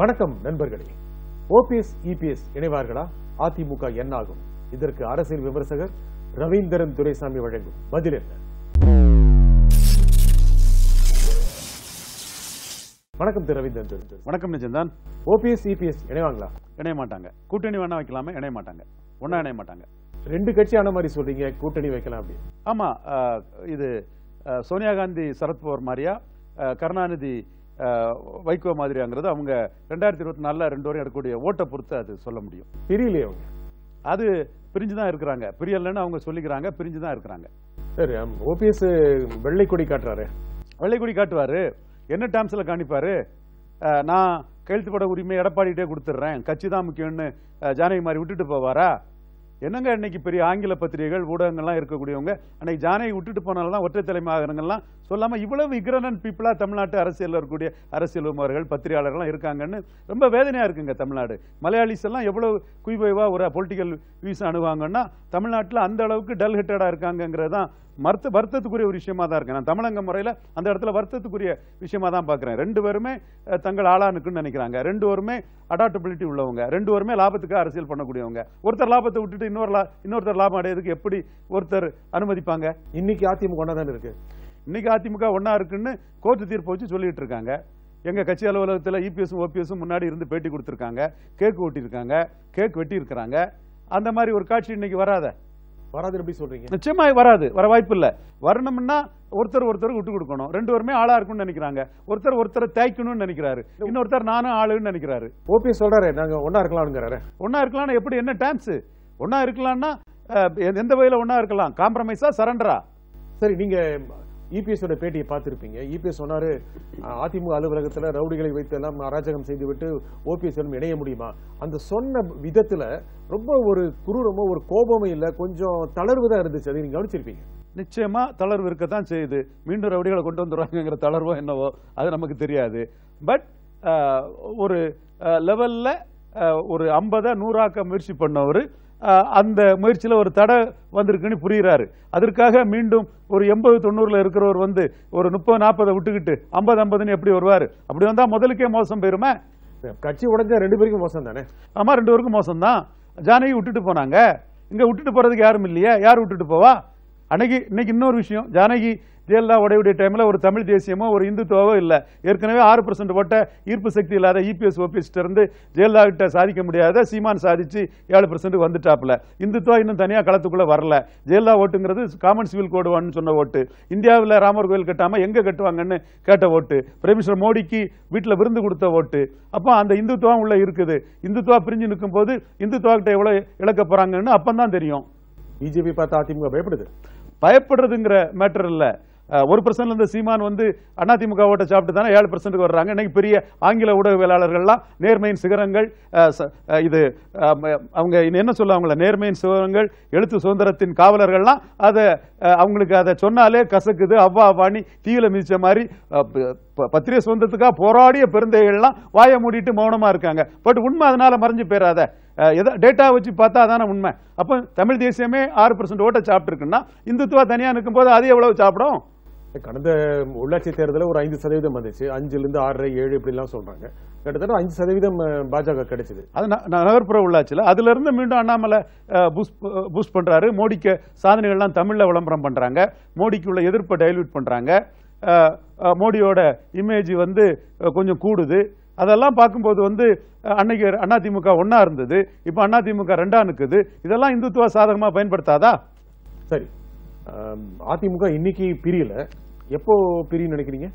வணக்கம் நண்பர்களே ஓபிஎஸ் இபிஎஸ் e இணைவார்களா அதிமுக என்னாகும் இதற்கு அரசியல் விமர்சகர் ரவீந்திரன் துரைசாமி வழங்கும் பதில் என்ன வணக்கம் திரு ரவீந்திரன் வணக்கம் நிஜம்தான் ஓபிஎஸ் இபிஎஸ் இணைவாங்களா இணைய மாட்டாங்க கூட்டணி வேணா வைக்கலாமே இணைய மாட்டாங்க ஒன்னா இணைய மாட்டாங்க ரெண்டு கட்சியான மாதிரி சொல்றீங்க கூட்டணி வைக்கலாம் அப்படி ஆமா இது சோனியா காந்தி சரத்பவர் மாதிரியா கருணாநிதி வைகோ மாதிரியாங்கிறது அவங்க ரெண்டாயிரத்தி இருபத்தி நாலில் ரெண்டு வரையும் எடுக்கக்கூடிய ஓட்டை பொறுத்து அது சொல்ல முடியும் பிரியலையே அவங்க அது பிரிஞ்சு தான் இருக்கிறாங்க பிரியலைன்னு அவங்க சொல்லிக்கிறாங்க பிரிஞ்சு தான் இருக்கிறாங்க சரி ஓபிஎஸ் வெள்ளைக்குடி காட்டுறாரு வெள்ளைக்குடி காட்டுவார் என்ன டேம்ஸ்ல காணிப்பாரு நான் கையெழுத்துப்பட உரிமை எடப்பாடிகிட்டே கொடுத்துட்றேன் கட்சி தான் முக்கியம்னு ஜானகி மாதிரி விட்டுட்டு போவாரா என்னங்க இன்னைக்கு பெரிய ஆங்கில பத்திரிகைகள் ஊடகங்கள்லாம் இருக்கக்கூடியவங்க அன்னைக்கு ஜானையை விட்டுட்டு போனால்தான் ஒற்றை தலைமையாகனங்கள்லாம் சொல்லாமல் இவ்வளவு விக்ரனன் பீப்புளாக தமிழ்நாட்டு அரசியலில் இருக்கக்கூடிய அரசியல் விமர்கள் பத்திரிகையாளர்கள்லாம் இருக்காங்கன்னு ரொம்ப வேதனையாக இருக்குங்க தமிழ்நாடு மலையாளிஸ் எல்லாம் எவ்வளோ குய்வைவாக ஒரு பொலிட்டிக்கல் வியூஸ் அணுவாங்கன்னா தமிழ்நாட்டில் அந்த அளவுக்கு டல் ஹிட்டடாக இருக்காங்கங்கிறது தான் மருத்து வருத்தத்துக்குரிய ஒரு விஷயமா தான் இருக்கு நான் தமிழங்க முறையில் அந்த இடத்துல வருத்தத்துக்குரிய விஷயமா தான் பார்க்குறேன் ரெண்டு பேருமே தங்கள் ஆளானுக்குன்னு நினைக்கிறாங்க ரெண்டு பேருமே அடாப்டபிலிட்டி உள்ளவங்க ரெண்டு பேருமே லாபத்துக்கு அரசியல் பண்ணக்கூடியவங்க ஒருத்தர் லாபத்தை விட்டுட்டு இன்னொரு இன்னொருத்தர் லாபம் அடையிறதுக்கு எப்படி ஒருத்தர் அனுமதிப்பாங்க இன்னைக்கு அதிமுக ஒன்றா தானே இருக்கு இன்னைக்கு அதிமுக ஒன்றா இருக்குன்னு கோர்ட்டு தீர்ப்பு வச்சு சொல்லிட்டு இருக்காங்க எங்கள் கட்சி அலுவலகத்தில் இபிஎஸும் e ஓபிஎஸும் முன்னாடி இருந்து பேட்டி கொடுத்துருக்காங்க கேக் ஓட்டியிருக்காங்க கேக் வெட்டியிருக்கிறாங்க அந்த மாதிரி ஒரு காட்சி இன்னைக்கு வராத வராது எப்படி சொல்றீங்க நிச்சயமா வராது வர வாய்ப்பு இல்லை வரணும்னா ஒருத்தர் ஒருத்தருக்கு விட்டு கொடுக்கணும் ரெண்டு பேருமே ஆளா இருக்கும்னு நினைக்கிறாங்க ஒருத்தர் ஒருத்தரை தேய்க்கணும்னு நினைக்கிறாரு இன்னொருத்தர் நானும் ஆளுன்னு நினைக்கிறாரு ஓபிஎஸ் சொல்றாரு நாங்க ஒன்னா இருக்கலாம்ங்கிறாரு ஒன்னா இருக்கலாம்னா எப்படி என்ன டான்ஸ் ஒன்னா இருக்கலாம்னா எந்த வகையில ஒன்னா இருக்கலாம் காம்ப்ரமைஸா சரண்டரா சரி நீங்க இபிஎஸோட e பேட்டியை பார்த்துருப்பீங்க இபிஎஸ் e சொன்னார் அதிமுக அலுவலகத்தில் ரவுடிகளை வைத்து எல்லாம் அராஜகம் செய்துவிட்டு ஓபிஎஸ் இணைய முடியுமா அந்த சொன்ன விதத்தில் ரொம்ப ஒரு குரூரமோ ஒரு கோபமும் இல்லை கொஞ்சம் தளர்வு தான் இருந்துச்சு அதை நீங்கள் கவனிச்சிருப்பீங்க நிச்சயமாக தளர்வு இருக்க தான் செய்யுது மீண்டும் ரவுடிகளை கொண்டு வந்துடுவாங்கிற தளர்வோ என்னவோ அது நமக்கு தெரியாது பட் ஒரு லெவலில் ஒரு ஐம்பதை நூறாக்க முயற்சி பண்ணவர் அந்த முயற்சியில் ஒரு தடை வந்திருக்குன்னு புரிகிறாரு அதற்காக மீண்டும் ஒரு எண்பது தொண்ணூறில் இருக்கிறவர் வந்து ஒரு முப்பது நாற்பதை விட்டுக்கிட்டு ஐம்பது ஐம்பதுன்னு எப்படி வருவார் அப்படி வந்தால் முதலுக்கே மோசம் போயிருமே கட்சி உடஞ்ச ரெண்டு பேருக்கும் மோசம் தானே ஆமாம் ரெண்டு பேருக்கும் மோசம் தான் ஜானகி விட்டுட்டு போனாங்க இங்கே விட்டுட்டு போகிறதுக்கு யாரும் இல்லையா யார் விட்டுட்டு போவா அன்னைக்கு இன்னைக்கு இன்னொரு விஷயம் ஜானகி ஜெயலலிதா உடையுடைய டைமில் ஒரு தமிழ் தேசியமோ ஒரு இந்துத்துவோ இல்லை ஏற்கனவே ஆறு பர்சன்ட் ஓட்ட ஈர்ப்பு சக்தி இல்லாத இபிஎஸ் e ஓபிஎஸ்ட்டு இருந்து ஜெயலலிதா கிட்ட சாதிக்க முடியாத சீமான் சாதிச்சு ஏழு பர்சன்ட் வந்துட்டாப்புல இந்துத்துவா இன்னும் தனியாக களத்துக்குள்ளே வரல ஜெயலலிதா ஓட்டுங்கிறது காமன் சிவில் கோடு சொன்ன ஓட்டு இந்தியாவில் ராமர் கோயில் கட்டாமல் எங்கே கட்டுவாங்கன்னு கேட்ட ஓட்டு பிரேமிஸ்வர் மோடிக்கு வீட்டில் விருந்து கொடுத்த ஓட்டு அப்போ அந்த இந்துத்துவம் உள்ள இருக்குது இந்துத்துவா பிரிஞ்சு நிற்கும் போது இந்துத்துவா கிட்ட எவ்வளோ இழக்க போகிறாங்கன்னு அப்போ தான் தெரியும் பிஜேபி பார்த்தா அதிமுக பயப்படுது பயப்படுறதுங்கிற மேட்டர் இல்லை ஒரு இருந்து சீமான் வந்து அதிமுக ஓட்ட சாப்பிட்டு தானே ஏழு பர்சன்ட் வர்றாங்க இன்னைக்கு பெரிய ஆங்கில ஊடகவியலாளர்கள்லாம் நேர்மையின் சிகரங்கள் இது அவங்க என்ன சொல்ல அவங்கள நேர்மையின் சிகரங்கள் எழுத்து சுதந்திரத்தின் காவலர்கள்லாம் அதை அவங்களுக்கு அதை சொன்னாலே கசக்குது அவ்வா அவ்வாணி தீயில மிதிச்ச மாதிரி பத்திரிகை சுதந்திரத்துக்காக போராடிய பெருந்தைகள்லாம் வாய மூடிட்டு மௌனமாக இருக்காங்க பட் உண்மை அதனால மறைஞ்சு போயிடாத எதா டேட்டா வச்சு பார்த்தா தானே உண்மை அப்போ தமிழ் தேசியமே ஆறு பர்சன்ட் ஓட்டை சாப்பிட்ருக்குன்னா இந்துத்துவா தனியாக போது அது எவ்வளவு சாப்பிடும் கடந்த உள்ளாட்சி தேர்தலில் ஒரு ஐந்து சதவீதம் வந்துச்சு அஞ்சுலேருந்து ஆறரை ஏழு இப்படிலாம் சொல்கிறாங்க கிட்டத்தட்ட அஞ்சு சதவீதம் பாஜக கிடைச்சிது அது நகர்ப்புற உள்ளாட்சியில் அதுலேருந்து மீண்டும் அண்ணாமலை பூஸ்ட் பூஸ்ட் பண்ணுறாரு மோடிக்கு சாதனைகள்லாம் தமிழில் விளம்பரம் பண்ணுறாங்க மோடிக்குள்ள எதிர்ப்பை டைல்யூட் பண்ணுறாங்க மோடியோட இமேஜ் வந்து கொஞ்சம் கூடுது அதெல்லாம் பார்க்கும்போது வந்து அன்னைக்கு திமுக ஒன்னா இருந்தது இப்போ திமுக ரெண்டா நிற்குது இதெல்லாம் இந்துத்துவ சாதகமா பயன்படுத்தாதா சரி அதிமுக இன்னைக்கு பிரியல எப்போ பிரியும் நினைக்கிறீங்க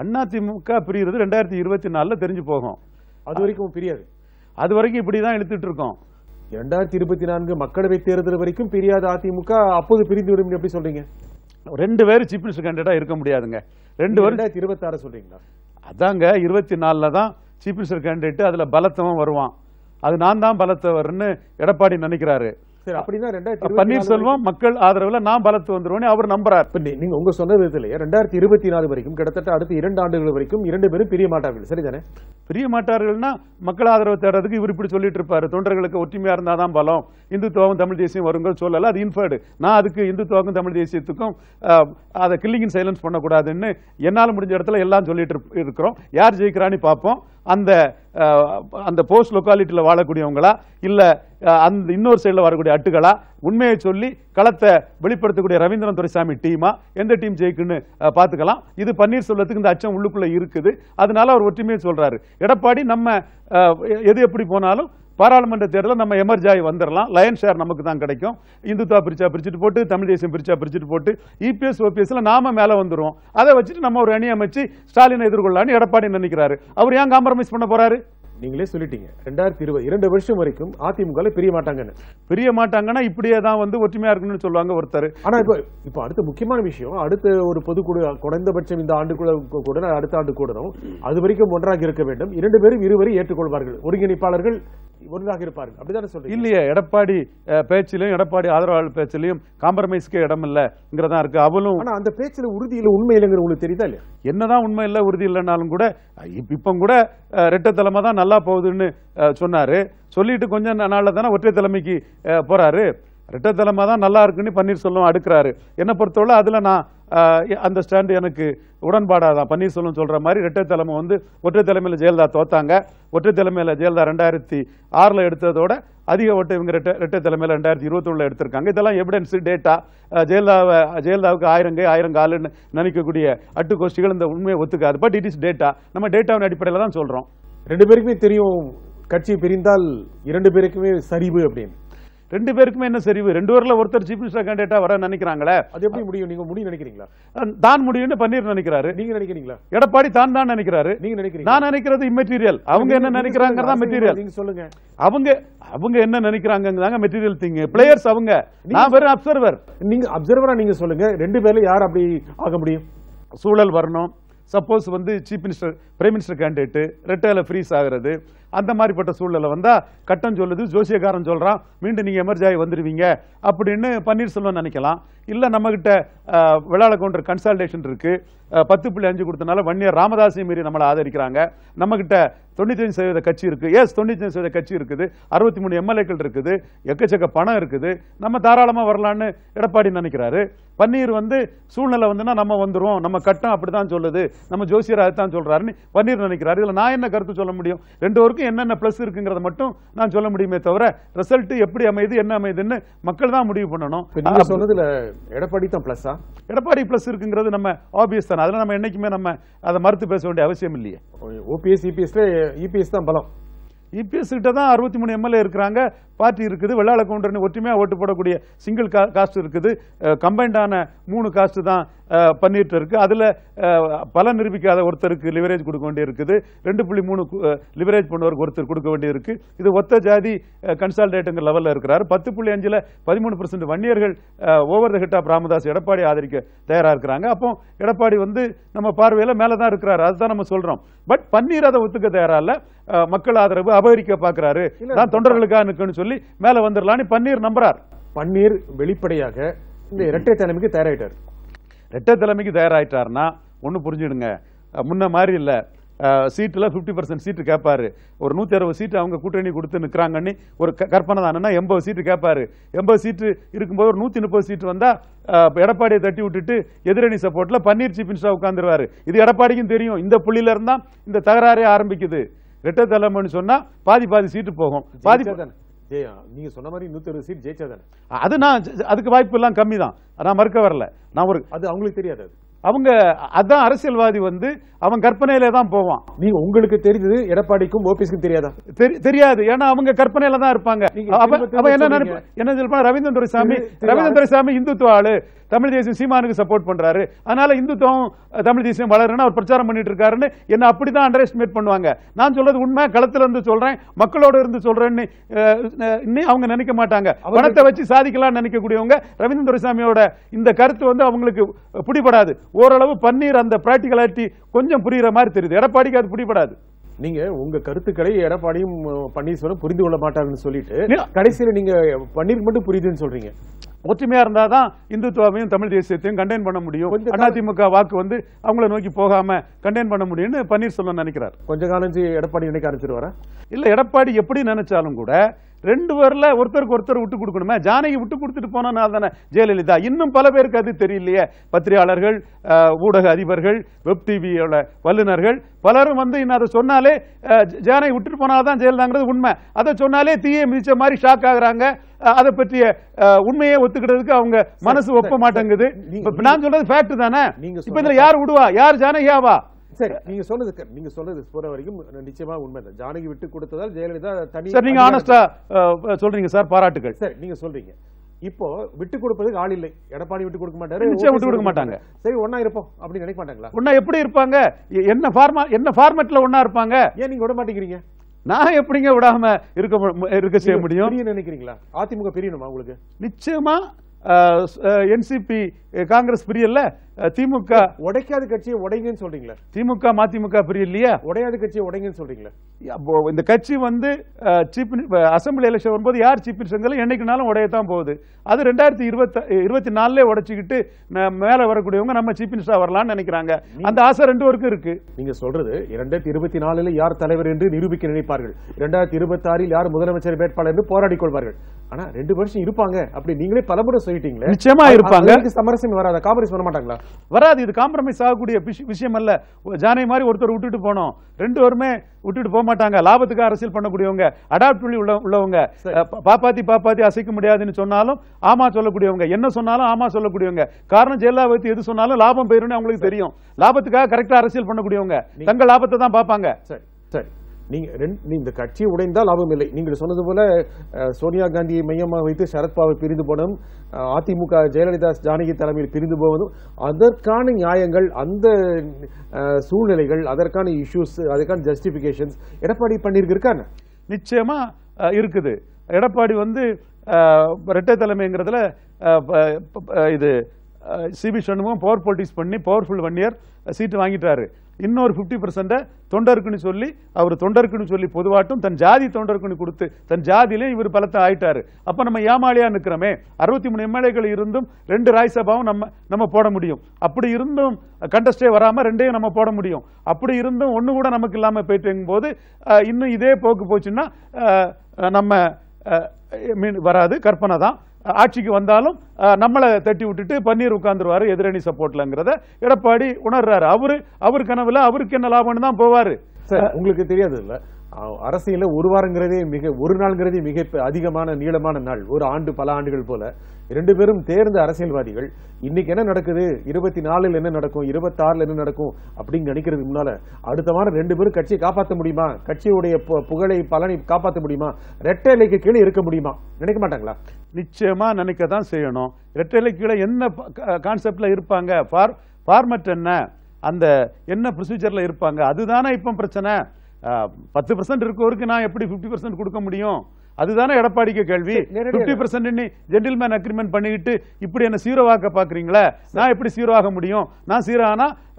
அண்ணா திமுக பிரியறது ரெண்டாயிரத்தி இருபத்தி நாலுல தெரிஞ்சு போகும் அது வரைக்கும் பிரியாது அது வரைக்கும் இப்படிதான் எழுத்துட்டு இருக்கோம் இரண்டாயிரத்தி இருபத்தி நான்கு மக்களவை தேர்தல் வரைக்கும் பிரியாத அதிமுக அப்போது பிரிந்து விடும் எப்படி சொல்றீங்க ரெண்டு பேரும் சீப் மினிஸ்டர் கேண்டிடேட்டா இருக்க முடியாதுங்க ரெண்டு வருஷம் இருபத்தி ஆறு சொல்றீங்களா அதாங்க இருபத்தி நாலில் தான் சீஃப் மினிஸ்டர் கேண்டிடேட்டு அதில் பலத்தவன் வருவான் அது நான் தான் பலத்தவர்னு எடப்பாடி நினைக்கிறாரு அப்படின்னா ரெண்டாயிரத்தி மக்கள் ஆதரவுல நான் பலத்து அவர் நீங்க உங்க ரெண்டாயிரத்தி இருபத்தி நாலு வரைக்கும் கிட்டத்தட்ட இரண்டு ஆண்டுகள் வரைக்கும் இரண்டு பேரும் மக்கள் ஆதரவு தேடுறதுக்கு இப்படி சொல்லிட்டு ஒற்றுமையா தமிழ் தேசியம் அது நான் அதுக்கு தமிழ் தேசியத்துக்கும் கில்லிங் சைலன்ஸ் பண்ணக்கூடாதுன்னு முடிஞ்ச இடத்துல எல்லாம் சொல்லிட்டு இருக்கிறோம் யார் ஜெயிக்கிறான்னு பார்ப்போம் அந்த அந்த போஸ்ட் லொக்காலிட்டியில் வாழக்கூடியவங்களா இல்லை அந்த இன்னொரு சைடில் வரக்கூடிய அட்டுகளா உண்மையை சொல்லி களத்தை வெளிப்படுத்தக்கூடிய ரவீந்திரன் துரைசாமி டீமா எந்த டீம் ஜெயிக்குன்னு பார்த்துக்கலாம் இது பன்னீர்செல்வத்துக்கு இந்த அச்சம் உள்ளுக்குள்ளே இருக்குது அதனால அவர் ஒற்றுமையை சொல்கிறாரு எடப்பாடி நம்ம எது எப்படி போனாலும் பாராளுமன்ற தேர்தலில் நம்ம எமர்ஜ் ஆகி வந்துடலாம் லயன் ஷேர் நமக்கு தான் கிடைக்கும் இந்துத்துவா பிரிச்சா பிரிச்சுட்டு போட்டு தமிழ் தேசியம் பிரிச்சா பிரிச்சுட்டு போட்டு இபிஎஸ் e ஓபிஎஸ்ல நாம மேலே வந்துடுவோம் அதை வச்சுட்டு நம்ம ஒரு அணி அமைச்சு ஸ்டாலினை எதிர்கொள்ளலான்னு எடப்பாடி நினைக்கிறாரு அவர் ஏன் காம்ப்ரமைஸ் பண்ண போறாரு நீங்களே சொல்லிட்டீங்க ரெண்டாயிரத்தி இருபது இரண்டு வருஷம் வரைக்கும் அதிமுக பிரிய மாட்டாங்கன்னு பிரிய மாட்டாங்கன்னா இப்படியே தான் வந்து ஒற்றுமையா இருக்கணும்னு சொல்லுவாங்க ஒருத்தர் ஆனா இப்போ இப்போ அடுத்த முக்கியமான விஷயம் அடுத்த ஒரு பொதுக்குழு குறைந்தபட்சம் இந்த ஆண்டுக்குள்ள கூட கூட அடுத்த ஆண்டு கூடணும் அது வரைக்கும் ஒன்றாக இருக்க வேண்டும் இரண்டு பேரும் இருவரும் ஏற்றுக்கொள்வார்கள் ஒருங்கிணைப்பாளர்கள் ஒன்றாக இருப்பார்கள் அப்படிதானே சொல்றீங்க இல்லையே எடப்பாடி பேச்சிலையும் எடப்பாடி ஆதரவாளர் பேச்சிலையும் காம்ப்ரமைஸ்க்கே இடம் இல்லைங்கிறதா இருக்கு அவளும் ஆனா அந்த பேச்சில் உறுதி இல்லை உண்மை இல்லைங்கிற உங்களுக்கு தெரியுதா இல்லையா என்னதான் உண்மை இல்லை உறுதி இல்லைனாலும் கூட இப்போ கூட ரெட்ட தலைமை தான் நல்லா போகுதுன்னு சொன்னாரு சொல்லிட்டு கொஞ்ச நாள்ல தானே ஒற்றை தலைமைக்கு போறாரு ரெட்ட தலைமை தான் நல்லா இருக்குன்னு பன்னீர்செல்வம் அடுக்கிறாரு என்னை பொறுத்தவரை அதுல நான் அந்த ஸ்டாண்டு எனக்கு உடன்பாடாக தான் பன்னீர்செல்வம் சொல்கிற மாதிரி ரெட்டை தலைமை வந்து ஒற்றை தலைமையில் ஜெயலலிதா தோத்தாங்க ஒற்றை தலைமையில் ஜெயலலிதா ரெண்டாயிரத்தி ஆறில் எடுத்ததோட அதிக ஓட்டு இவங்க ரெட்டை ரெட்டை தலைமையில் ரெண்டாயிரத்தி இருபத்தொன்னில் எடுத்திருக்காங்க இதெல்லாம் எவிடன்ஸு டேட்டா ஜெயலலிதாவை ஜெயலலிதாவுக்கு ஆயிரங்க ஆயிரம் காலுன்னு நினைக்கக்கூடிய அட்டு கோஷ்டிகள் இந்த உண்மையை ஒத்துக்காது பட் இட் இஸ் டேட்டா நம்ம டேட்டாவின் அடிப்படையில் தான் சொல்கிறோம் ரெண்டு பேருக்குமே தெரியும் கட்சி பிரிந்தால் இரண்டு பேருக்குமே சரிவு அப்படின்னு ரெண்டு பேருக்குமே என்ன சரிவு ரெண்டு பேர்ல ஒருத்தர் சீஃப் மினிஸ்டர் கேண்டிடேட்டா வர நினைக்கிறாங்களே அது எப்படி முடியும் நீங்க முடி நினைக்கிறீங்களா தான் முடியும்னு பன்னீர் நினைக்கிறாரு நீங்க நினைக்கிறீங்களா எடப்பாடி தான் தான் நினைக்கிறாரு நீங்க நினைக்கிறீங்க நான் நினைக்கிறது இம்மெட்டீரியல் அவங்க என்ன நினைக்கிறாங்க தான் மெட்டீரியல் நீங்க சொல்லுங்க அவங்க அவங்க என்ன நினைக்கிறாங்க மெட்டீரியல் திங் பிளேயர்ஸ் அவங்க நான் வெறும் அப்சர்வர் நீங்க அப்சர்வரா நீங்க சொல்லுங்க ரெண்டு பேர்ல யார் அப்படி ஆக முடியும் சூழல் வரணும் சப்போஸ் வந்து chief minister prime minister candidate ரிட்டையர்ல ஃப்ரீஸ் ஆகிறது அந்த மாதிரிப்பட்ட சூழ்நிலை வந்தால் கட்டம் சொல்லுது ஜோசியக்காரன் சொல்கிறான் மீண்டும் நீங்கள் எமர்ஜாயி வந்துடுவீங்க அப்படின்னு பன்னீர்செல்வம் நினைக்கலாம் இல்லை நம்மக்கிட்ட விளையாட கவுண்டர் கன்சல்டேஷன் இருக்குது பத்து புள்ளி அஞ்சு கொடுத்தனால வன்னியர் ராமதாசையும் மீறி நம்மளை ஆதரிக்கிறாங்க நம்மக்கிட்ட தொண்ணூத்தஞ்சு சதவீத கட்சி இருக்குது எஸ் தொண்ணூத்தஞ்சு சதவீத கட்சி இருக்குது அறுபத்தி மூணு எம்எல்ஏக்கள் இருக்குது எக்கச்சக்க பணம் இருக்குது நம்ம தாராளமாக வரலான்னு எடப்பாடி நினைக்கிறாரு பன்னீர் வந்து சூழ்நிலை வந்துன்னா நம்ம வந்துடும் நம்ம கட்டம் அப்படி தான் சொல்லுது நம்ம ஜோசியர் அதுதான் சொல்கிறாருன்னு பன்னீர் நினைக்கிறாரு இதில் நான் என்ன கருத்து சொல்ல முடியும் ரெண்டு ரெண்டுக்கும் என்னென்ன ப்ளஸ் இருக்குங்கிறத மட்டும் நான் சொல்ல முடியுமே தவிர ரிசல்ட் எப்படி அமையுது என்ன அமையுதுன்னு மக்கள் தான் முடிவு பண்ணணும் சொன்னதுல எடப்பாடி தான் ப்ளஸ்ஸா எடப்பாடி ப்ளஸ் இருக்குங்கிறது நம்ம ஆபியஸ் தானே அதெல்லாம் நம்ம என்னைக்குமே நம்ம அதை மறுத்து பேச வேண்டிய அவசியம் இல்லையே ஓபிஎஸ் இபிஎஸ்ல இபிஎஸ் தான் பலம் இபிஎஸ் e கிட்ட தான் அறுபத்தி மூணு எம்எல்ஏ இருக்கிறாங்க பார்ட்டி இருக்குது வெள்ளாள கவுண்டர்னு ஒற்றுமையாக ஓட்டு போடக்கூடிய சிங்கிள் காஸ்ட் இருக்குது கம்பைண்டான மூணு காஸ்ட் தான் பண்ணிட்டு இருக்கு அதில் பல நிரூபிக்காத ஒருத்தருக்கு லிவரேஜ் கொடுக்க வேண்டிய இருக்குது ரெண்டு புள்ளி மூணு லிவரேஜ் பண்ணுவருக்கு ஒருத்தர் கொடுக்க வேண்டியிருக்கு இது ஒத்த ஜாதி கன்சால்டேட்டுங்கிற லெவலில் இருக்கிறார் பத்து புள்ளி அஞ்சில் பதிமூணு பர்சன்ட் வன்னியர்கள் ஓவர் த ராமதாஸ் எடப்பாடி ஆதரிக்க தயாராக இருக்கிறாங்க அப்போ எடப்பாடி வந்து நம்ம பார்வையில் மேலே தான் இருக்கிறார் அதுதான் நம்ம சொல்கிறோம் பட் பன்னீர் அதை ஒத்துக்க தயாரா இல்லை மக்கள் ஆதரவு அபகரிக்க பாக்குறாரு நான் தொண்டர்களுக்காக நிற்கணும்னு சொல்லி மேலே வந்துடலான்னு பன்னீர் நம்புறார் பன்னீர் வெளிப்படையாக இந்த இரட்டை தலைமைக்கு தயாராகிட்டார் ரெட்டை தலைமைக்கு தயாராகிட்டாருன்னா ஒன்று புரிஞ்சுடுங்க முன்ன மாதிரி இல்லை சீட்டில் ஃபிஃப்டி பர்சன்ட் சீட்டு கேட்பாரு ஒரு நூற்றி அறுபது சீட்டு அவங்க கூட்டணி கொடுத்து நிற்கிறாங்கன்னு ஒரு கற்பனை தானேன்னா எண்பது சீட்டு கேட்பாரு எண்பது சீட்டு இருக்கும்போது ஒரு நூற்றி முப்பது சீட்டு வந்தால் எடப்பாடியை தட்டி விட்டுட்டு எதிரணி சப்போர்ட்டில் பன்னீர் சீஃப் மினிஸ்டராக உட்காந்துருவாரு இது எடப்பாடிக்கும் தெரியும் இந்த புள்ளியிலேருந்தான் இந்த தகராறே ஆரம்பிக்குது ரெட்டை தலைமைன்னு சொன்னால் பாதி பாதி சீட்டு போகும் பாதி ஜெயா நீங்க சொன்ன மாதிரி நூத்தி அறுபது சீட் ஜெயிச்சா அது நான் அதுக்கு வாய்ப்பு எல்லாம் கம்மி தான் நான் மறுக்க வரல நான் ஒரு அது அவங்களுக்கு தெரியாது அது அவங்க அதான் அரசியல்வாதி வந்து அவன் கற்பனையில தான் போவான் நீ உங்களுக்கு தெரிஞ்சது எடப்பாடிக்கும் ஓபிஸ்க்கும் தெரியாதா தெரியாது ஏன்னா அவங்க கற்பனையில தான் இருப்பாங்க அவன் என்ன சொல்லுவாங்க என்ன துரைசாமி ரவீந்திர துரைசாமி இந்துத்துவ ஆளு தமிழ் தேசியம் சீமானுக்கு சப்போர்ட் பண்றாரு அதனால இந்துத்துவம் தமிழ் தேசியம் வளருன்னு அவர் பிரச்சாரம் பண்ணிட்டு இருக்காருன்னு என்ன அப்படிதான் அண்டர் எஸ்டிமேட் பண்ணுவாங்க நான் சொல்றது உண்மை களத்துல இருந்து சொல்றேன் மக்களோட இருந்து சொல்றேன்னு அவங்க நினைக்க மாட்டாங்க பணத்தை வச்சு சாதிக்கலாம்னு நினைக்கக்கூடியவங்க ரவீந்திர துரைசாமியோட இந்த கருத்து வந்து அவங்களுக்கு பிடிபடாது ஓரளவு பன்னீர் அந்த பிராக்டிகலாலிட்டி கொஞ்சம் புரியுற மாதிரி தெரியுது எடப்பாடிக்கு அது புரியப்படாது நீங்க உங்க கருத்துக்களை எடப்பாடியும் பன்னீர்செல்வம் புரிந்து கொள்ள மாட்டாங்கன்னு சொல்லிட்டு கடைசியில நீங்க பன்னீர் மட்டும் புரியுதுன்னு சொல்றீங்க ஒற்றுமையா இருந்தா தான் இந்துத்துவாவையும் தமிழ் தேசியத்தையும் கண்டெயின் பண்ண முடியும் அதிமுக வாக்கு வந்து அவங்கள நோக்கி போகாம கண்டெயின் பண்ண முடியும்னு பன்னீர்செல்வம் நினைக்கிறார் கொஞ்ச காலம் எடப்பாடி நினைக்க ஆரம்பிச்சிருவாரா இல்ல எடப்பாடி எப்படி நினைச்சாலும் கூட ரெண்டு பேர்ல ஒருத்தருக்கு ஒருத்தர் விட்டு கொடுக்கணுமே ஜானகி விட்டு கொடுத்துட்டு போனனால தானே ஜெயலலிதா இன்னும் பல பேருக்கு அது தெரியலையே பத்திரிகையாளர்கள் ஊடக அதிபர்கள் வெப் டிவியோட வல்லுநர்கள் பலரும் வந்து இன்னும் அதை சொன்னாலே ஜானகி விட்டுட்டு போனாதான் ஜெயலலிதாங்கிறது உண்மை அதை சொன்னாலே தீயை மிதிச்ச மாதிரி ஷாக் ஆகுறாங்க அதை பற்றிய உண்மையை ஒத்துக்கிறதுக்கு அவங்க மனசு ஒப்ப மாட்டேங்குது நான் சொல்றது ஃபேக்ட் தானே இப்ப இதுல யார் விடுவா யார் ஜானகியாவா சரி நீங்க சொன்னது நீங்க சொன்னது போற வரைக்கும் நிச்சயமா உண்மைதான் ஜானகி விட்டு கொடுத்ததால் ஜெயலலிதா தனி சார் நீங்க ஆனஸ்டா சொல்றீங்க சார் பாராட்டுகள் சரி நீங்க சொல்றீங்க இப்போ விட்டு கொடுப்பதுக்கு ஆள் இல்லை எடப்பாடி விட்டு கொடுக்க மாட்டாரு நிச்சயம் விட்டு கொடுக்க மாட்டாங்க சரி ஒன்னா இருப்போம் அப்படின்னு நினைக்க மாட்டாங்களா ஒன்னா எப்படி இருப்பாங்க என்ன ஃபார்மா என்ன ஃபார்மேட்ல ஒன்னா இருப்பாங்க ஏன் நீங்க விட மாட்டேங்கிறீங்க நான் எப்படிங்க விடாம இருக்க இருக்க செய்ய முடியும் நினைக்கிறீங்களா அதிமுக பிரியணுமா உங்களுக்கு நிச்சயமா என்சிபி காங்கிரஸ் பிரியல்ல திமுக உடைக்காத கட்சியை உடைங்கன்னு சொல்றீங்களா திமுக மதிமுக இல்லையா உடையாத கட்சியை உடைங்கன்னு சொல்றீங்களா இந்த கட்சி வந்து சீப் அசம்பிளி எலெக்ஷன் வரும்போது யார் சீப் மினிஸ்டர் என்னைக்குனாலும் உடையத்தான் போகுது அது ரெண்டாயிரத்தி இருபத்தி இருபத்தி நாலுல உடைச்சிக்கிட்டு மேலே வரக்கூடியவங்க நம்ம சீப் மினிஸ்டர் வரலாம்னு நினைக்கிறாங்க அந்த ஆசை ரெண்டு வருக்கும் இருக்கு நீங்க சொல்றது இரண்டாயிரத்தி இருபத்தி நாலுல யார் தலைவர் என்று நிரூபிக்க நினைப்பார்கள் இரண்டாயிரத்தி இருபத்தி ஆறில் யார் முதலமைச்சர் வேட்பாளர் என்று போராடி கொள்வார்கள் ஆனா ரெண்டு வருஷம் இருப்பாங்க அப்படி நீங்களே பலமுறை சொல்லிட்டீங்களே நிச்சயமா இருப்பாங்க சமரசம் வராது காம்ப்ரமைஸ் பண்ண மாட்டாங்களா வராது இது காம்ப்ரமைஸ் ஆகக்கூடிய விஷயம் அல்ல ஜானை மாதிரி ஒருத்தர் விட்டுட்டு போனோம் ரெண்டு வருமே விட்டுட்டு போக மாட்டாங்க லாபத்துக்கு அரசியல் பண்ணக்கூடியவங்க அடாப்ட் பண்ணி உள்ள உள்ளவங்க பாப்பாத்தி பாப்பாத்தி அசைக்க முடியாதுன்னு சொன்னாலும் ஆமா சொல்லக்கூடியவங்க என்ன சொன்னாலும் ஆமா சொல்லக்கூடியவங்க காரணம் ஜெயலலிதா வைத்து எது சொன்னாலும் லாபம் போயிரும்னு அவங்களுக்கு தெரியும் லாபத்துக்காக கரெக்டா அரசியல் பண்ணக்கூடியவங்க தங்க லாபத்தை தான் பார்ப்பாங்க சரி சரி நீங்கள் ரெண்டு இந்த கட்சி உடைந்தால் லாபம் இல்லை நீங்கள் சொன்னது போல சோனியா காந்தியை மையமாக வைத்து சரத்பாவை பிரிந்து போனதும் அதிமுக ஜெயலலிதா ஜானகி தலைமையில் பிரிந்து போவதும் அதற்கான நியாயங்கள் அந்த சூழ்நிலைகள் அதற்கான இஷ்யூஸ் அதற்கான ஜஸ்டிஃபிகேஷன்ஸ் எடப்பாடி பண்ணியிருக்கிறக்கான நிச்சயமா இருக்குது எடப்பாடி வந்து ரெட்டை தலைமைங்கிறதுல இது சிபி சண்முகம் பவர் பொலிட்டிக்ஸ் பண்ணி பவர்ஃபுல் ஒன் இயர் சீட்டு வாங்கிட்டாரு இன்னொரு ஃபிஃப்டி பர்சென்ட்டை தொண்டருக்குன்னு சொல்லி அவர் தொண்டருக்குன்னு சொல்லி பொதுவாட்டும் தன் ஜாதி தொண்டருக்குன்னு கொடுத்து தன் ஜாதியிலே இவர் பலத்தை ஆயிட்டாரு அப்போ நம்ம ஏமாளியா நிற்கிறோமே அறுபத்தி மூணு எம்எல்ஏக்கள் இருந்தும் ரெண்டு ராஜ்யசபாவும் நம்ம நம்ம போட முடியும் அப்படி இருந்தும் கண்டஸ்டே வராமல் ரெண்டையும் நம்ம போட முடியும் அப்படி இருந்தும் ஒன்று கூட நமக்கு இல்லாமல் போயிட்டு போது இன்னும் இதே போக்கு போச்சுன்னா நம்ம மீன் வராது கற்பனை தான் ஆட்சிக்கு வந்தாலும் நம்மளை தட்டி விட்டுட்டு பன்னீர் உட்காந்துருவாரு எதிரணி சப்போர்ட்லங்கிறத எடப்பாடி உணர்றாரு அவரு அவர் கனவுல அவருக்கு என்ன லாபம்னு தான் போவாரு உங்களுக்கு தெரியாது இல்லை அரசியல ஒரு வாரங்கிறதே மிக ஒரு நாள்ங்கிறதே மிக அதிகமான நீளமான நாள் ஒரு ஆண்டு பல ஆண்டுகள் போல ரெண்டு பேரும் தேர்ந்த அரசியல்வாதிகள் இன்னைக்கு என்ன நடக்குது இருபத்தி நாலுல என்ன நடக்கும் இருபத்தாறுல என்ன நடக்கும் அப்படின்னு நினைக்கிறதுக்கு முன்னால அடுத்த வாரம் ரெண்டு பேரும் கட்சியை காப்பாற்ற முடியுமா கட்சியுடைய புகழை பலனை காப்பாற்ற முடியுமா ரெட்டை இலைக்கு கீழே இருக்க முடியுமா நினைக்க மாட்டாங்களா நிச்சயமாக நினைக்க தான் செய்யணும் இரட்டையிலை கீழே என்ன கான்செப்டில் இருப்பாங்க ஃபார் ஃபார்மட் என்ன அந்த என்ன ப்ரொசீஜரில் இருப்பாங்க அதுதானே இப்போ பிரச்சனை பத்து பர்சன்ட் இருக்கவருக்கு நான் எப்படி ஃபிஃப்டி பர்சன்ட் கொடுக்க முடியும் அதுதானே எடப்பாடிக்கு கேள்வி பிப்டி பர்சன்ட் ஜென்டில்மேன் அக்ரிமெண்ட் பண்ணிக்கிட்டு இப்படி என்ன சீரோவாக்க பாக்குறீங்களா நான் எப்படி சீரோவாக முடியும் நான் சீரோ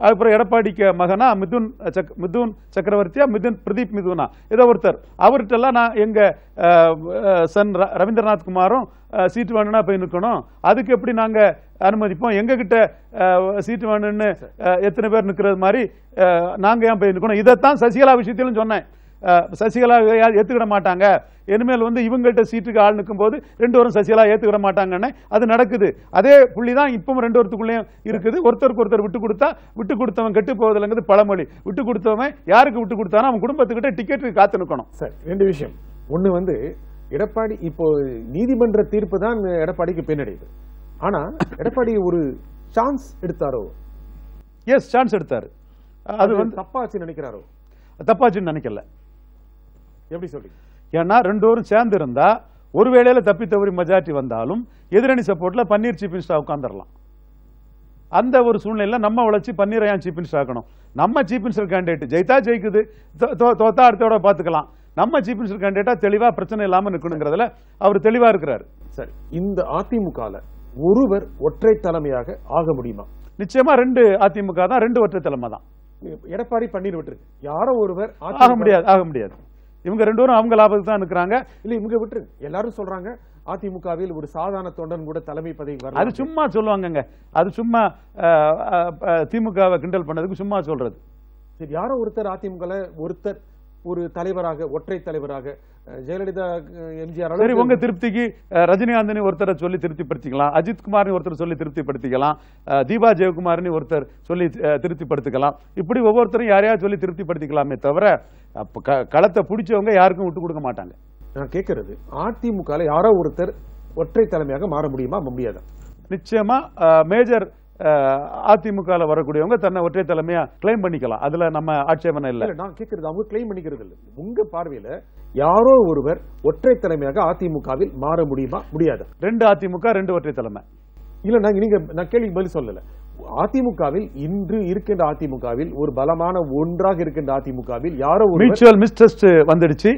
அப்புறம் எடப்பாடிக்கு மகனா மிதுன் சக் மிதுன் சக்கரவர்த்தியா மிதுன் பிரதீப் மிதுனா ஏதோ ஒருத்தர் அவர்கிட்ட எல்லாம் நான் எங்க சன் ரவீந்திரநாத் குமாரும் சீட்டு வேணும்னா போய் நிற்கணும் அதுக்கு எப்படி நாங்க அனுமதிப்போம் எங்ககிட்ட சீட்டு வேணும்னு எத்தனை பேர் நிற்கிறது மாதிரி நாங்க ஏன் போய் நிற்கணும் இதைத்தான் சசிகலா விஷயத்திலும் சொன்னேன் சசிகலா ஏற்றுக்கிட மாட்டாங்க இனிமேல் வந்து இவங்கள்ட்ட சீட்டுக்கு ஆள் நிற்கும் போது ரெண்டு வரும் சசிகலா ஏற்றுக்கிட மாட்டாங்கன்னு அது நடக்குது அதே புள்ளி தான் இப்பவும் ரெண்டு ஒருத்துக்குள்ளேயும் இருக்குது ஒருத்தருக்கு ஒருத்தர் விட்டு கொடுத்தா விட்டு கொடுத்தவன் கெட்டு போவதில்லைங்கிறது பழமொழி விட்டு கொடுத்தவன் யாருக்கு விட்டு கொடுத்தாலும் அவன் குடும்பத்துக்கிட்ட டிக்கெட்டுக்கு காத்து நிற்கணும் சார் ரெண்டு விஷயம் ஒன்று வந்து எடப்பாடி இப்போ நீதிமன்ற தீர்ப்பு தான் எடப்பாடிக்கு பின்னடைது ஆனால் எடப்பாடி ஒரு சான்ஸ் எடுத்தாரோ எஸ் சான்ஸ் எடுத்தார் அது வந்து தப்பாச்சு நினைக்கிறாரோ தப்பாச்சுன்னு நினைக்கல எப்படி சொல்றீங்க ஏன்னா ரெண்டு பேரும் சேர்ந்து இருந்தா ஒரு வேளையில தப்பி தவறி மெஜாரிட்டி வந்தாலும் எதிரணி சப்போர்ட்ல பன்னீர் சீஃப் மினிஸ்டர் உட்காந்துடலாம் அந்த ஒரு சூழ்நிலையில நம்ம உழைச்சி பன்னீர் ஏன் சீஃப் மினிஸ்டர் ஆகணும் நம்ம சீஃப் மினிஸ்டர் கேண்டிடேட் ஜெயித்தா ஜெயிக்குது தோத்தா அடுத்தோட பார்த்துக்கலாம் நம்ம சீஃப் மினிஸ்டர் கேண்டிடேட்டா தெளிவா பிரச்சனை இல்லாம நிக்கணுங்கிறதுல அவர் தெளிவா இருக்கிறாரு சரி இந்த அதிமுக ஒருவர் ஒற்றை தலைமையாக ஆக முடியுமா நிச்சயமா ரெண்டு அதிமுக தான் ரெண்டு ஒற்றை தலைமை தான் எடப்பாடி பன்னீர் விட்டுருக்கு யாரோ ஒருவர் ஆக முடியாது ஆக முடியாது இவங்க ரெண்டு பேரும் அவங்க லாபத்துக்கு தான் இருக்கிறாங்க இல்லை இவங்க விட்டுரு எல்லாரும் சொல்றாங்க அதிமுகவில் ஒரு சாதாரண தொண்டன் கூட தலைமை பதவி வர அது சும்மா சொல்லுவாங்கங்க அது சும்மா திமுகவை கிண்டல் பண்ணதுக்கு சும்மா சொல்றது சரி யாரோ ஒருத்தர் அதிமுக ஒருத்தர் ஒரு தலைவராக ஒற்றை தலைவராக ஜெயலலிதா எம்ஜிஆர் உங்க திருப்திக்கு ரஜினிகாந்தனி ஒருத்தரை சொல்லி திருப்திப்படுத்திக்கலாம் அஜித் குமார் ஒருத்தர் சொல்லி திருப்திப்படுத்திக்கலாம் தீபா ஜெயக்குமார் ஒருத்தர் சொல்லி திருப்திப்படுத்திக்கலாம் இப்படி ஒவ்வொருத்தரும் யாரையாவது சொல்லி திருப்திப்படுத்திக்கலாமே தவிர களத்தை பிடிச்சவங்க யாருக்கும் விட்டு கொடுக்க மாட்டாங்க நான் கேட்கறது அதிமுக யாரோ ஒருத்தர் ஒற்றை தலைமையாக மாற முடியுமா முடியாது நிச்சயமா மேஜர் அதிமுகவில் வரக்கூடியவங்க தன்னை ஒற்றை தலைமையா கிளைம் பண்ணிக்கலாம் அதுல நம்ம ஆட்சேபனை இல்ல நான் கேக்குறது அவங்க கிளைம் பண்ணிக்கிறது இல்லை உங்க பார்வையில யாரோ ஒருவர் ஒற்றை தலைமையாக அதிமுகவில் மாற முடியுமா முடியாது ரெண்டு அதிமுக ரெண்டு ஒற்றை தலைமை இல்ல நாங்க நீங்க நான் கேள்வி பதில் சொல்லல அதிமுகவில் இன்று இருக்கின்ற அதிமுகவில் ஒரு பலமான ஒன்றாக இருக்கின்ற அதிமுகவில் யாரோ ஒரு மியூச்சுவல் மிஸ்டஸ்ட் வந்துடுச்சு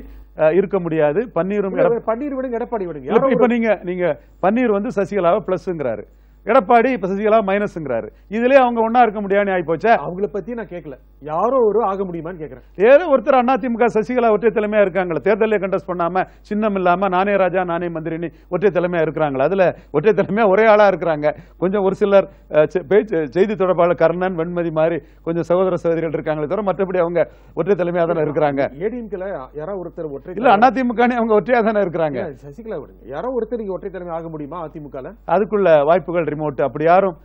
இருக்க முடியாது பன்னீரும் பன்னீர் விடுங்க எடப்பாடி விடுங்க இப்ப நீங்க நீங்க பன்னீர் வந்து சசிகலாவை பிளஸ்ங்கிறாரு எடப்பாடி இப்ப சசிகலா மைனஸ்ங்கிறாரு இதுலயே அவங்க ஒன்னா இருக்க முடியாது ஆகி போச்சு அவங்கள பத்தி நான் கேட்கல யாரோ ஒரு ஆக முடியுமான்னு கேட்கிறேன் ஏதோ ஒருத்தர் திமுக சசிகலா ஒற்றை தலைமையா இருக்காங்களா தேர்தலில் கண்டஸ்ட் பண்ணாம சின்னம் இல்லாம நானே ராஜா நானே மந்திரினி ஒற்றை தலைமையா இருக்கிறாங்களா அதுல ஒற்றை தலைமையா ஒரே ஆளா இருக்கிறாங்க கொஞ்சம் ஒரு சிலர் செய்தி தொடர்பாளர் கர்ணன் வெண்மதி மாதிரி கொஞ்சம் சகோதர சகோதரிகள் இருக்காங்களே தவிர மற்றபடி அவங்க ஒற்றை தலைமையா தானே இருக்கிறாங்க ஏடிஎம்கேல யாரோ ஒருத்தர் ஒற்றை இல்ல திமுக அவங்க ஒற்றையா தானே இருக்கிறாங்க சசிகலா விடுங்க யாரோ ஒருத்தர் ஒற்றை தலைமை ஆக முடியுமா அதிமுக அதுக்குள்ள வாய்ப்புகள் ரிமோட் அப்படி யாரும்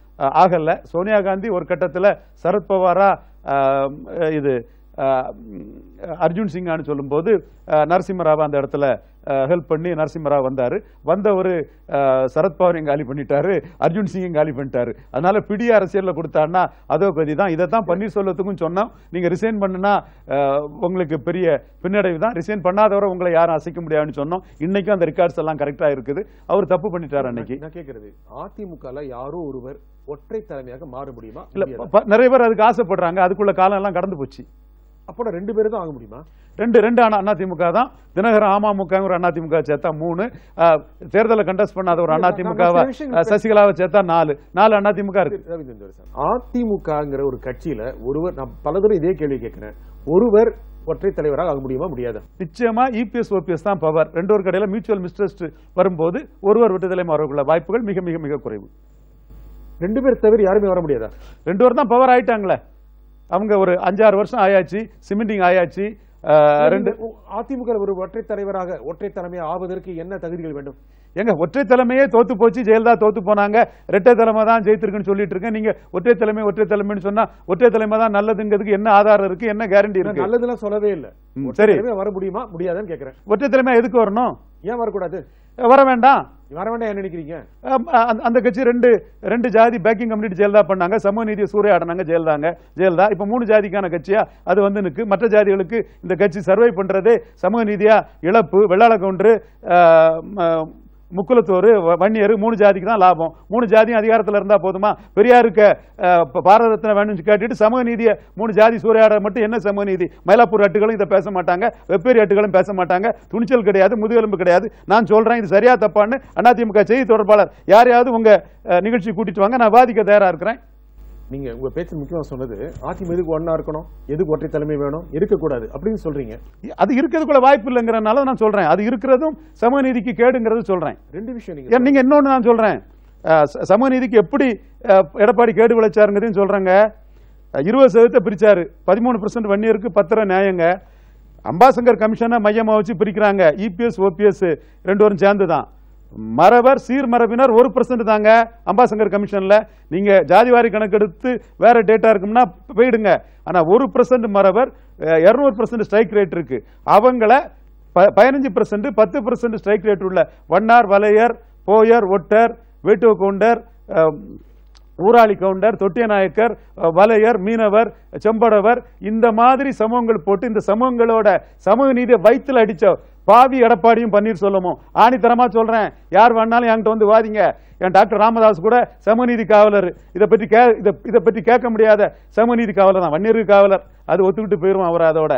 ஆகலை சோனியா காந்தி ஒரு கட்டத்தில் சரத்பவாரா இது அர்ஜுன் சிங்கான்னு சொல்லும்போது நரசிம்மராவா அந்த இடத்துல ஹெல்ப் பண்ணி நரசிம்மராவ் வந்தார் வந்தவர் சரத்பவரையும் காலி பண்ணிட்டாரு அர்ஜுன் சிங்கையும் காலி பண்ணிட்டாரு அதனால பிடி அரசியலில் கொடுத்தாருன்னா கதி தான் இதை தான் பன்னீர்செல்வத்துக்கும் சொன்னோம் நீங்கள் ரிசைன் பண்ணுனா உங்களுக்கு பெரிய பின்னடைவு தான் ரிசைன் பண்ணாதவரை உங்களை யாரும் அசைக்க முடியாதுன்னு சொன்னோம் இன்னைக்கும் அந்த ரெக்கார்ட்ஸ் எல்லாம் கரெக்டாக இருக்குது அவர் தப்பு பண்ணிட்டார் அன்னைக்கு நான் கேட்கறது அதிமுகவில் யாரோ ஒருவர் ஒற்றை தலைமையாக மாற முடியுமா இல்லை நிறைய பேர் அதுக்கு ஆசைப்படுறாங்க அதுக்குள்ள காலம் எல்லாம் கடந்து போச்சு அப்போ ரெண்டு பேரும் தான் ஆக முடியுமா ரெண்டு ரெண்டு அண்ணா திமுக தான் தினகரன் அமமுகங்கிற அண்ணா திமுக சேர்த்தா மூணு தேர்தலை கண்டஸ்ட் பண்ணாத ஒரு அண்ணா திமுக சசிகலாவை சேர்த்தா நாலு நாலு அண்ணா திமுக இருக்கு அதிமுகங்கிற ஒரு கட்சியில ஒருவர் நான் தூரம் இதே கேள்வி கேட்கிறேன் ஒருவர் ஒற்றை தலைவராக ஆக முடியுமா முடியாது நிச்சயமா இபிஎஸ் e ஓபிஎஸ் தான் பவர் ரெண்டு ஒரு கடையில் மியூச்சுவல் மிஸ்ட்ரஸ்ட் வரும்போது ஒருவர் வெற்றி தலைமை வரக்குள்ள வாய்ப்புகள் மிக மிக மிக குறைவு ரெண்டு பேர் தவிர யாருமே வர முடியாதா ரெண்டு பேர் தான் பவர் ஆயிட்டாங்களே அவங்க ஒரு அஞ்சாறு வருஷம் ஆயாச்சு சிமெண்டிங் ஆயாச்சு ரெண்டு அதிமுக ஒரு ஒற்றை தலைவராக ஒற்றை தலைமையை ஆவதற்கு என்ன தகுதிகள் வேண்டும் எங்க ஒற்றை தலைமையே தோத்து போச்சு ஜெயலலிதா தோத்து போனாங்க இரட்டை தலைமை தான் ஜெயித்திருக்குன்னு சொல்லிட்டு இருக்கேன் நீங்க ஒற்றை தலைமை ஒற்றை தலைமைன்னு சொன்னா ஒற்றை தலைமை தான் நல்லதுங்கிறதுக்கு என்ன ஆதாரம் இருக்கு என்ன கேரண்டி இருக்கு நல்லதுலாம் சொல்லவே இல்லை சரி வர முடியுமா முடியாதுன்னு கேக்குறேன் ஒற்றை தலைமை எதுக்கு வரணும் ஏன் வரக்கூடாது வர வேண்டாம் வர நினைக்கிறீங்க அந்த கட்சி ரெண்டு ரெண்டு ஜாதி பண்ணாங்க சமூக நீதியை சூறையாடினாங்க இப்போ மூணு ஜாதிக்கான அது மற்ற ஜாதிகளுக்கு இந்த கட்சி சர்வை பண்ணுறதே சமூக நீதியா இழப்பு வெள்ளாள முக்குலத்தோர் வன்னியர் மூணு ஜாதிக்கு தான் லாபம் மூணு ஜாதியும் அதிகாரத்தில் இருந்தால் போதுமா பெரியாருக்கு பாரத ரத்ன வேணும்னு கேட்டுட்டு சமூக நீதியை மூணு ஜாதி சூறையாட மட்டும் என்ன சமூக நீதி மயிலாப்பூர் அட்டுகளும் இதை பேச மாட்டாங்க வெப்பேரி அட்டுகளும் பேச மாட்டாங்க துணிச்சல் கிடையாது முதுகெலும்பு கிடையாது நான் சொல்கிறேன் இது சரியா தப்பான்னு அதிமுக செய்தி தொடர்பாளர் யாரையாவது உங்கள் நிகழ்ச்சி கூட்டிட்டு வாங்க நான் வாதிக்க தயாராக இருக்கிறேன் நீங்கள் உங்கள் பேச்சு முக்கியமாக சொன்னது அதிமுக எதுக்கு ஒன்றா இருக்கணும் எதுக்கு ஒற்றை தலைமை வேணும் இருக்கக்கூடாது அப்படின்னு சொல்கிறீங்க அது இருக்கிறதுக்குள்ள வாய்ப்பு இல்லைங்கிறனால நான் சொல்கிறேன் அது இருக்கிறதும் சமநீதிக்கு கேடுங்கிறது சொல்கிறேன் ரெண்டு விஷயம் நீங்கள் நீங்கள் இன்னொன்று நான் சொல்கிறேன் சமநீதிக்கு எப்படி எடப்பாடி கேடு விளைச்சாருங்கிறதையும் சொல்கிறாங்க இருபது சதவீதத்தை பிரித்தார் பதிமூணு பர்சன்ட் வன்னியருக்கு பத்திர நியாயங்க அம்பாசங்கர் கமிஷனை மையமாக வச்சு பிரிக்கிறாங்க இபிஎஸ் e ஓபிஎஸ் ரெண்டு பேரும் சேர்ந்து தான் மரவர் சீர்மரபினர் ஒரு பர்சன்ட் தாங்க அம்பாசங்கர் கமிஷனில் நீங்கள் ஜாதிவாரி கணக்கெடுத்து வேறு டேட்டா இருக்கும்னா போயிடுங்க ஆனால் ஒரு பர்சன்ட் மரபர் இரநூறு பர்சன்ட் ஸ்ட்ரைக் ரேட் இருக்குது அவங்கள ப பதினஞ்சு பர்சன்ட் பத்து பர்சன்ட் ஸ்ட்ரைக் ரேட் உள்ள வண்ணார் வலையர் போயர் ஒட்டர் வேட்டுவ கவுண்டர் ஊராளி கவுண்டர் தொட்டியநாயக்கர் வலையர் மீனவர் செம்படவர் இந்த மாதிரி சமூகங்கள் போட்டு இந்த சமூகங்களோட சமூக நீதியை வயிற்றில் அடித்த பாவி எடப்பாடியும் பன்னீர்செல்வமும் ஆணித்தரமா சொல்றேன் யார் வேணாலும் என்கிட்ட வந்து வாதிங்க என் டாக்டர் ராமதாஸ் கூட சமநீதி காவலர் இதை பற்றி கே இதை பற்றி கேட்க முடியாத சமநீதி காவலர் தான் வன்னியர்கள் காவலர் அது ஒத்துக்கிட்டு போயிடும் அவர் அதோட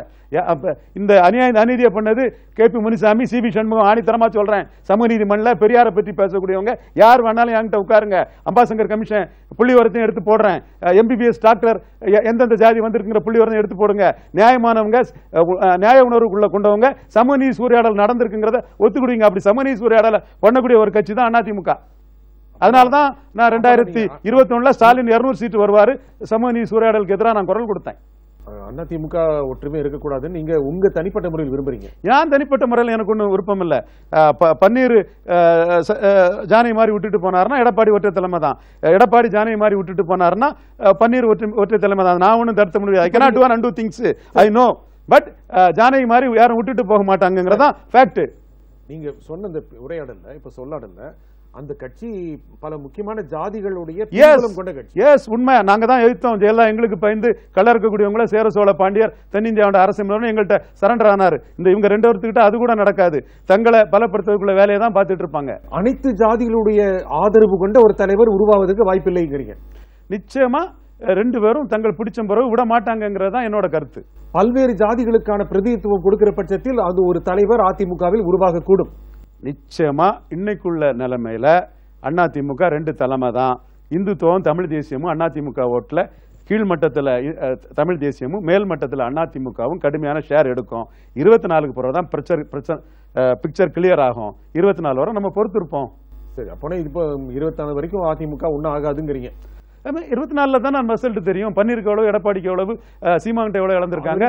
இந்த அநியாய அநீதியை பண்ணது கே பி முனிசாமி சிபி சண்முகம் ஆணித்தரமா சொல்றேன் சமூக நீதி மண்ணில் பெரியாரை பற்றி பேசக்கூடியவங்க யார் வேணாலும் என்கிட்ட உட்காருங்க அம்பாசங்கர் கமிஷன் புள்ளிவரத்தையும் எடுத்து போடுறேன் எம்பிபிஎஸ் டாக்டர் எந்தெந்த ஜாதி வந்திருக்குங்கிற புள்ளிவரத்தையும் எடுத்து போடுங்க நியாயமானவங்க நியாய உணர்வுக்குள்ள கொண்டவங்க சமூக நீதி சூறையாடல் நடந்திருக்குங்கிறத ஒத்துக்கிடுவீங்க அப்படி சமூக நீதி சூறையாடலை பண்ணக்கூடிய ஒரு கட்சி தான் அதிமுக அதனால தான் நான் ரெண்டாயிரத்தி இருபத்தி ஒன்றில் ஸ்டாலின் இரநூறு சீட்டு வருவார் சமூக நீதி சூறையாடலுக்கு எதிராக நான் குரல் கொடுத்தேன் அண்ணா திமுக ஒற்றுமை இருக்கக்கூடாதுன்னு நீங்க உங்க தனிப்பட்ட முறையில் விரும்புறீங்க ஏன் தனிப்பட்ட முறையில் எனக்கு ஒன்றும் விருப்பம் இல்லை பன்னீர் ஜானி மாதிரி விட்டுட்டு போனாருன்னா எடப்பாடி ஒற்றை தலைமை தான் எடப்பாடி ஜானி மாதிரி விட்டுட்டு போனார்னா பன்னீர் ஒற்றை ஒற்றை தலைமை தான் நான் ஒன்றும் தடுத்த முடியாது I cannot do and do things I know but Janaki மாதிரி யாரும் விட்டுட்டு போக மாட்டாங்கிறதான் ஃபேக்ட் நீங்க சொன்ன இந்த உரையாடல இப்ப சொல்லாடல அந்த கட்சி பல முக்கியமான ஜாதிகளுடைய கொண்ட கட்சி எஸ் உண்மை நாங்க தான் எதிர்த்தோம் ஜெயலலிதா எங்களுக்கு பயந்து கள்ள இருக்கக்கூடியவங்கள சேர சோழ பாண்டியர் தென்னிந்தியாவோட அரசு எங்கள்கிட்ட சரண்டர் ஆனார் இந்த இவங்க ரெண்டு வருத்துக்கிட்ட அது கூட நடக்காது தங்களை பலப்படுத்துவதுக்குள்ள வேலையை தான் பார்த்துட்டு இருப்பாங்க அனைத்து ஜாதிகளுடைய ஆதரவு கொண்ட ஒரு தலைவர் உருவாவதற்கு வாய்ப்பில்லைங்கிறீங்க நிச்சயமா ரெண்டு பேரும் தங்கள் பிடிச்ச பிறகு விட மாட்டாங்கிறது தான் என்னோட கருத்து பல்வேறு ஜாதிகளுக்கான பிரதிநிதித்துவம் கொடுக்கிற பட்சத்தில் அது ஒரு தலைவர் அதிமுகவில் உருவாகக்கூடும் நிச்சயமாக இன்னைக்குள்ள நிலைமையில் அதிமுக ரெண்டு தலைமை தான் இந்துத்துவம் தமிழ் தேசியமும் அதிமுக ஓட்டில் கீழ்மட்டத்தில் தமிழ் தேசியமும் மேல் மட்டத்தில் அதிமுகவும் கடுமையான ஷேர் எடுக்கும் இருபத்தி நாலுக்கு பிறகு தான் பிரச்சர் பிரச்சனை பிக்சர் கிளியர் ஆகும் இருபத்தி நாலு வரை நம்ம பொறுத்திருப்போம் சரி அப்போனா இப்போ நாலு வரைக்கும் அதிமுக ஒன்றும் ஆகாதுங்கிறீங்க இருபத்தி நாலுல தான் நான் ரிசல்ட் தெரியும் பன்னீருக்கு எவ்வளவு எடப்பாடிக்கு எவ்வளவு சீமான் எவ்வளவு இழந்திருக்காங்க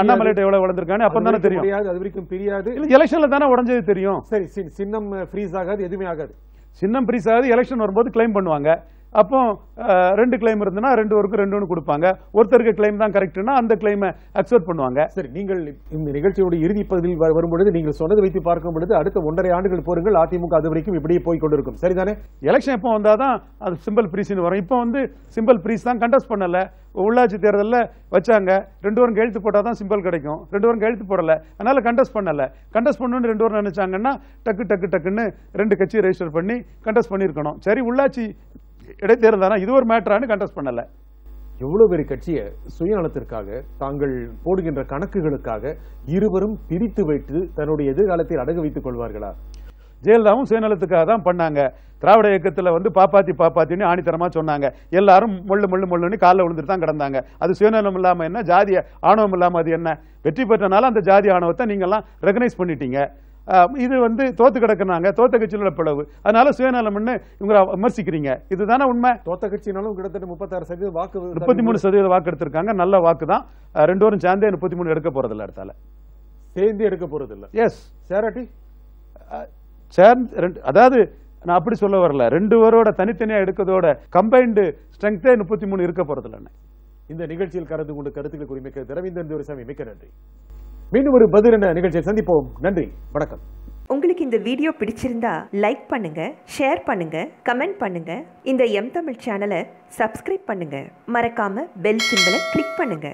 அண்ணாமலைகிட்ட எவ்வளவு இழந்திருக்காங்க அப்ப தானே தெரியும் அது வரைக்கும் பிரியாது எலெக்ஷன்ல தானே உடஞ்சது தெரியும் சரி சின்னம் ஃப்ரீஸ் ஆகாது எதுவுமே ஆகாது சின்னம் ஃப்ரீஸ் ஆகாது எலெக்ஷன் வரும்போது கிளைம் பண்ணுவாங்க அப்போ ரெண்டு கிளைம் இருந்ததுன்னா ரெண்டு ஒருக்கு ரெண்டு ஒன்று கொடுப்பாங்க ஒருத்தருக்கு கிளைம் தான் கரெக்ட்னா அந்த கிளைமை அக்செப்ட் பண்ணுவாங்க சரி நீங்கள் இந்த நிகழ்ச்சியோட இறுதி பகுதியில் வரும்பொழுது நீங்கள் சொன்னது வைத்து பார்க்கும் பொழுது அடுத்த ஒன்றரை ஆண்டுகள் போருங்கள் அதிமுக அது வரைக்கும் இப்படியே போய் கொண்டிருக்கும் சரிதானே எலெக்ஷன் எப்போ வந்தால் தான் அது சிம்பிள் ப்ரீஸ்னு வரும் இப்போ வந்து சிம்பிள் ப்ரீஸ் தான் கண்டஸ்ட் பண்ணலை உள்ளாட்சி தேர்தலில் வச்சாங்க ரெண்டு வரும் கெழுத்து போட்டால் தான் சிம்பிள் கிடைக்கும் ரெண்டு வரும் கெழுத்து போடலை அதனால் கண்டஸ்ட் பண்ணலை கண்டஸ்ட் பண்ணணுன்னு ரெண்டு வரும் நினச்சாங்கன்னா டக்கு டக்கு டக்குன்னு ரெண்டு கட்சி ரெஜிஸ்டர் பண்ணி கண்டஸ்ட் பண்ணியிருக்கணும் சரி உள்ளாட்சி இடைத்தேர்ந்தானா இது ஒரு மேட்டரானு கண்டஸ்ட் பண்ணலை எவ்வளோ பெரிய கட்சியை சுயநலத்திற்காக தாங்கள் போடுகின்ற கணக்குகளுக்காக இருவரும் பிரித்து வைத்து தன்னுடைய எதிர்காலத்தில் அடகு வைத்துக் கொள்வார்களா ஜெயலலிதாவும் சுயநலத்துக்காக தான் பண்ணாங்க திராவிட இயக்கத்தில் வந்து பாப்பாத்தி பாப்பாத்தின்னு ஆணித்தரமாக சொன்னாங்க எல்லாரும் முள்ளு முள்ளு முள்ளுன்னு காலில் விழுந்துட்டு தான் கிடந்தாங்க அது சுயநலம் இல்லாமல் என்ன ஜாதி ஆணவம் இல்லாமல் அது என்ன வெற்றி பெற்றனால அந்த ஜாதி ஆணவத்தை நீங்கள்லாம் ரெகனைஸ் பண்ணிட்டீங்க இது வந்து தோத்து கிடக்குனாங்க தோத்த கட்சியோட பிளவு அதனால சுயநலம்னு இவங்க விமர்சிக்கிறீங்க இதுதானே உண்மை தோத்த கட்சினாலும் கிட்டத்தட்ட முப்பத்தாறு சதவீதம் வாக்கு முப்பத்தி மூணு சதவீத வாக்கு எடுத்திருக்காங்க நல்ல வாக்கு தான் ரெண்டு வரும் சேர்ந்தே முப்பத்தி மூணு எடுக்க போறதில்ல அடுத்தால சேர்ந்து எடுக்க போறதில்ல எஸ் சேராட்டி சேர்ந்து ரெண்டு அதாவது நான் அப்படி சொல்ல வரல ரெண்டு பேரோட தனித்தனியா எடுக்கிறதோட கம்பைன்டு ஸ்ட்ரெங்கே முப்பத்தி மூணு இருக்க இல்லைன்னு இந்த நிகழ்ச்சியில் கலந்து கொண்டு கருத்துக்களுக்கு குறிமிக்க திரவிந்தன் தேவசாமி மிக்க நன்றி மீண்டும் ஒரு பதிலென நிகழ்ச்சியில் சந்திப்போம் நன்றி வணக்கம் உங்களுக்கு இந்த வீடியோ பிடிச்சிருந்தா லைக் பண்ணுங்க ஷேர் பண்ணுங்க கமெண்ட் பண்ணுங்க இந்த எம் தமிழ் சேனலை சப்ஸ்கிரைப் பண்ணுங்க மறக்காம பெல் சிம்பிளை கிளிக் பண்ணுங்க